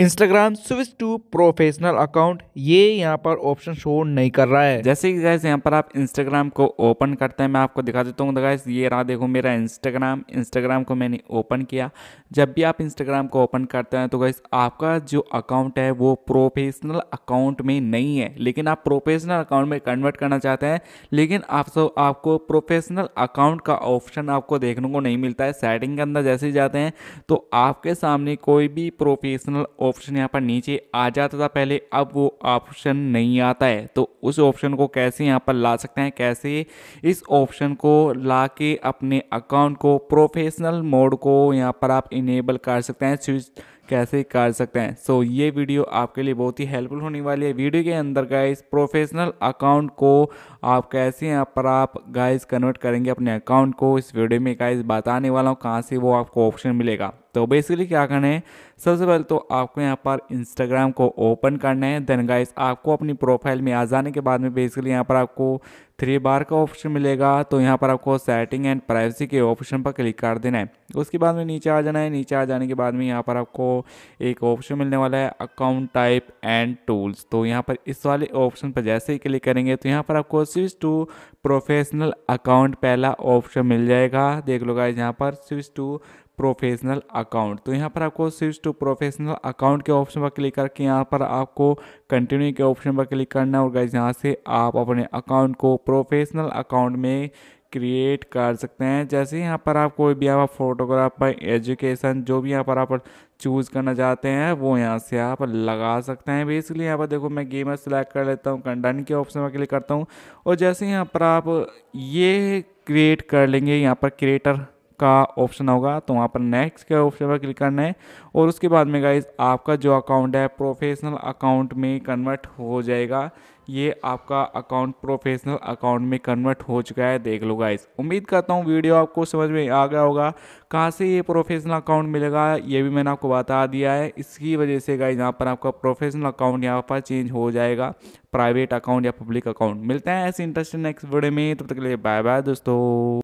Instagram switch to professional account ये यहाँ पर ऑप्शन शो नहीं कर रहा है जैसे कि गैस यहाँ पर आप इंस्टाग्राम को ओपन करते हैं मैं आपको दिखा देता हूँ गैस ये रहा देखो मेरा इंस्टाग्राम इंस्टाग्राम को मैंने ओपन किया जब भी आप इंस्टाग्राम को ओपन करते हैं तो गैस आपका जो अकाउंट है वो प्रोफेशनल अकाउंट में नहीं है लेकिन आप प्रोफेशनल अकाउंट में कन्वर्ट करना चाहते हैं लेकिन आप सब आपको प्रोफेशनल अकाउंट का ऑप्शन आपको देखने को नहीं मिलता है सेटिंग के अंदर जैसे जाते हैं तो आपके सामने कोई भी प्रोफेशनल ऑप्शन यहाँ पर नीचे आ जाता था पहले अब वो ऑप्शन नहीं आता है तो उस ऑप्शन को कैसे यहाँ पर ला सकते हैं कैसे इस ऑप्शन को ला के अपने अकाउंट को प्रोफेशनल मोड को यहाँ पर आप इनेबल कर सकते हैं स्विच कैसे कर सकते हैं सो so, ये वीडियो आपके लिए बहुत ही हेल्पफुल होने वाली है वीडियो के अंदर गाइस प्रोफेशनल अकाउंट को आप कैसे यहाँ पर आप गाइस कन्वर्ट करेंगे अपने अकाउंट को इस वीडियो में गाइस बताने वाला हूँ कहाँ से वो आपको ऑप्शन मिलेगा तो बेसिकली क्या करना है सबसे पहले तो आपको यहाँ पर इंस्टाग्राम को ओपन करना है देन गाइस आपको अपनी प्रोफाइल में आ जाने के बाद में बेसिकली यहाँ पर आपको थ्री बार का ऑप्शन मिलेगा तो यहाँ पर आपको सेटिंग एंड प्राइवेसी के ऑप्शन पर क्लिक कर देना है उसके बाद में नीचे आ जाना है नीचे आ जाने के बाद में यहाँ पर आपको एक ऑप्शन मिलने वाला है अकाउंट टाइप एंड टूल्स तो यहाँ पर इस वाले ऑप्शन पर जैसे ही क्लिक करेंगे तो यहाँ पर आपको स्विच टू प्रोफेशनल अकाउंट पहला ऑप्शन मिल जाएगा देख लो गाइज यहाँ पर स्विच टू प्रोफेशनल अकाउंट तो यहाँ पर आपको स्विच टू प्रोफेशनल अकाउंट के ऑप्शन पर क्लिक करके यहाँ पर आपको कंटिन्यू के ऑप्शन पर क्लिक करना है और गाइज यहाँ से आप अपने अकाउंट को प्रोफेशनल अकाउंट में क्रिएट कर सकते हैं जैसे यहाँ पर आप कोई भी यहाँ पर फोटोग्राफ पर एजुकेशन जो भी यहाँ पर आप चूज़ करना चाहते हैं वो यहाँ से आप लगा सकते हैं बेसिकली यहाँ पर देखो मैं गेमर सेलेक्ट कर लेता हूँ कंटेंट के ऑप्शन में क्लिक करता हूँ और जैसे यहाँ पर आप ये क्रिएट कर लेंगे यहाँ पर क्रिएटर का ऑप्शन होगा तो वहाँ पर नेक्स्ट के ऑप्शन पर क्लिक करना है और उसके बाद में गाइज आपका जो अकाउंट है प्रोफेशनल अकाउंट में कन्वर्ट हो जाएगा ये आपका अकाउंट प्रोफेशनल अकाउंट में कन्वर्ट हो चुका है देख लो गाइज उम्मीद करता हूँ वीडियो आपको समझ में आ गया होगा कहाँ से ये प्रोफेशनल अकाउंट मिलेगा ये भी मैंने आपको बता दिया है इसकी वजह से गाइज यहाँ पर आपका प्रोफेशनल अकाउंट यहाँ पर चेंज हो जाएगा प्राइवेट अकाउंट या पब्लिक अकाउंट मिलते हैं ऐसे इंटरेस्टिंग नेक्स्ट वीडियो में तब तो तक के लिए बाय बाय दोस्तों